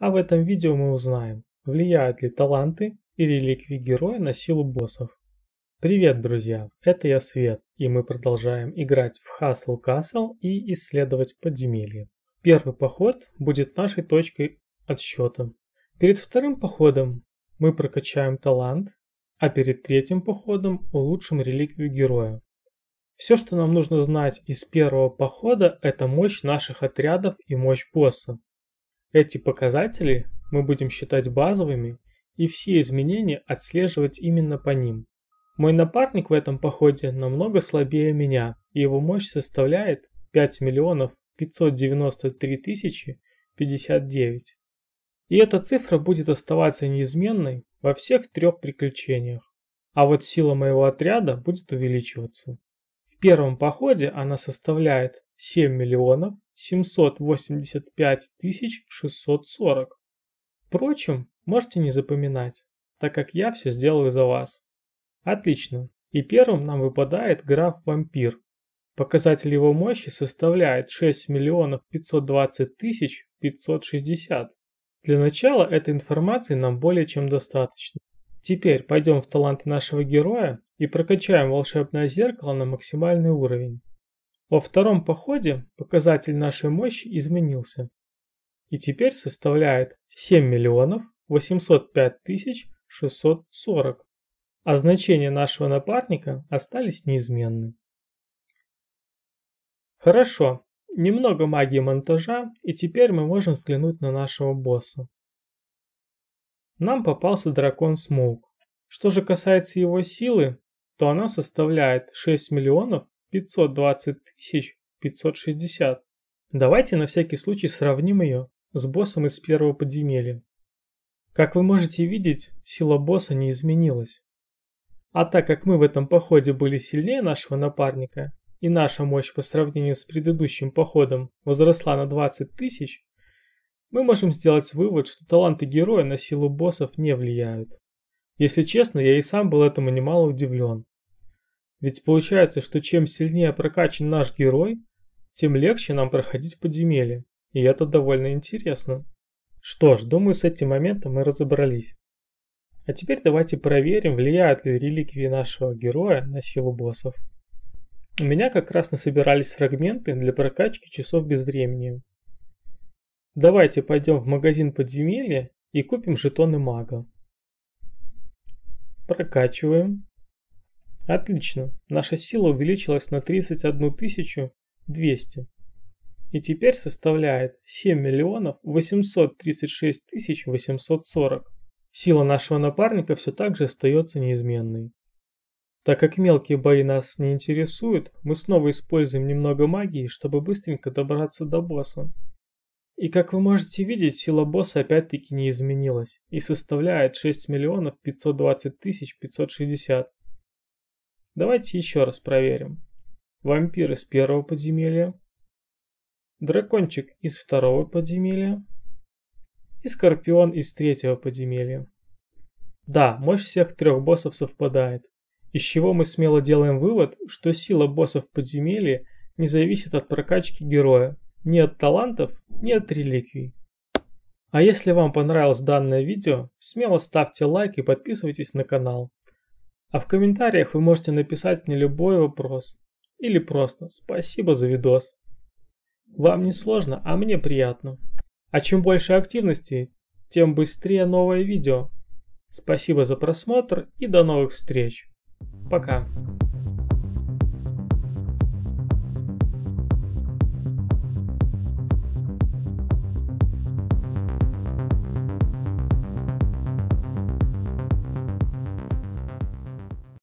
А в этом видео мы узнаем, влияют ли таланты и реликвии героя на силу боссов. Привет, друзья! Это я Свет, и мы продолжаем играть в Hustle Castle и исследовать подземелье. Первый поход будет нашей точкой отсчета. Перед вторым походом мы прокачаем талант, а перед третьим походом улучшим реликвию героя. Все, что нам нужно знать из первого похода, это мощь наших отрядов и мощь босса. Эти показатели мы будем считать базовыми и все изменения отслеживать именно по ним. Мой напарник в этом походе намного слабее меня, и его мощь составляет 5 миллионов 593 тысячи 59. И эта цифра будет оставаться неизменной во всех трех приключениях. А вот сила моего отряда будет увеличиваться. В первом походе она составляет 7 миллионов 785 640. Впрочем, можете не запоминать, так как я все сделаю за вас. Отлично. И первым нам выпадает граф Вампир. Показатель его мощи составляет 6 миллионов 520 тысяч 560. Для начала этой информации нам более чем достаточно. Теперь пойдем в таланты нашего героя и прокачаем волшебное зеркало на максимальный уровень. Во втором походе показатель нашей мощи изменился и теперь составляет 7 миллионов 805 тысяч 640, а значения нашего напарника остались неизменны. Хорошо, немного магии монтажа, и теперь мы можем взглянуть на нашего босса. Нам попался дракон Смоук. Что же касается его силы, то она составляет 6 миллионов 520 560. Давайте на всякий случай сравним ее с боссом из первого подземелья. Как вы можете видеть, сила босса не изменилась. А так как мы в этом походе были сильнее нашего напарника, и наша мощь по сравнению с предыдущим походом возросла на 20 тысяч, мы можем сделать вывод, что таланты героя на силу боссов не влияют. Если честно, я и сам был этому немало удивлен. Ведь получается, что чем сильнее прокачан наш герой, тем легче нам проходить подземелье. И это довольно интересно. Что ж, думаю, с этим моментом мы разобрались. А теперь давайте проверим, влияют ли реликвии нашего героя на силу боссов. У меня как раз насобирались фрагменты для прокачки часов без времени. Давайте пойдем в магазин подземелья и купим жетоны мага. Прокачиваем. Отлично, наша сила увеличилась на 31 200 и теперь составляет 7 миллионов 836 тысяч 840. Сила нашего напарника все так же остается неизменной. Так как мелкие бои нас не интересуют, мы снова используем немного магии, чтобы быстренько добраться до босса. И как вы можете видеть, сила босса опять-таки не изменилась и составляет 6 миллионов 520 тысяч 560. Давайте еще раз проверим. Вампир из первого подземелья. Дракончик из второго подземелья. И Скорпион из третьего подземелья. Да, мощь всех трех боссов совпадает. Из чего мы смело делаем вывод, что сила боссов в подземелье не зависит от прокачки героя, ни от талантов, ни от реликвий. А если вам понравилось данное видео, смело ставьте лайк и подписывайтесь на канал. А в комментариях вы можете написать мне любой вопрос. Или просто «Спасибо за видос». Вам не сложно, а мне приятно. А чем больше активности, тем быстрее новое видео. Спасибо за просмотр и до новых встреч. Пока.